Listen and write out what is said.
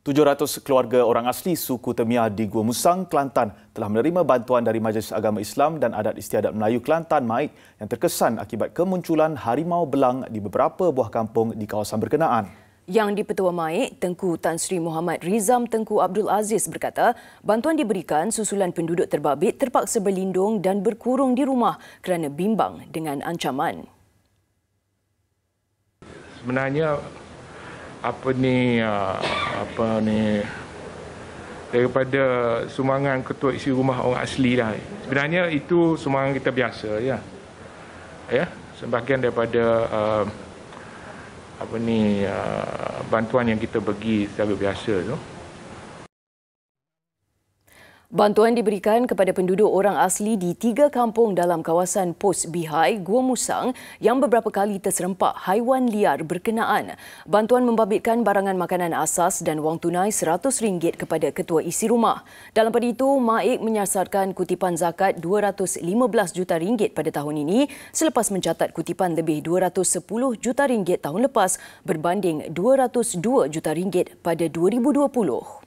700 keluarga orang asli suku Temia di Gua Musang, Kelantan telah menerima bantuan dari Majlis Agama Islam dan Adat Istiadat Melayu Kelantan Maik yang terkesan akibat kemunculan harimau belang di beberapa buah kampung di kawasan berkenaan. Yang di Petua Maik, Tengku Tan Sri Muhammad Rizam Tengku Abdul Aziz berkata, bantuan diberikan susulan penduduk terbabit terpaksa berlindung dan berkurung di rumah kerana bimbang dengan ancaman. Sebenarnya apa ni ah, apa ni daripada sumangan ketua isi rumah orang asli lah. Sebenarnya itu sumangan kita biasa ya. Ya, sebahagian daripada ah, apa ni ah, bantuan yang kita bagi secara biasa tu. So. Bantuan diberikan kepada penduduk orang asli di tiga kampung dalam kawasan Pos Bihai, Gua Musang yang beberapa kali terserempak haiwan liar berkenaan. Bantuan membabitkan barangan makanan asas dan wang tunai RM100 kepada ketua isi rumah. Dalam pada itu, Maik menyasarkan kutipan zakat RM215 juta ringgit pada tahun ini selepas mencatat kutipan lebih RM210 juta ringgit tahun lepas berbanding RM202 juta ringgit pada 2020.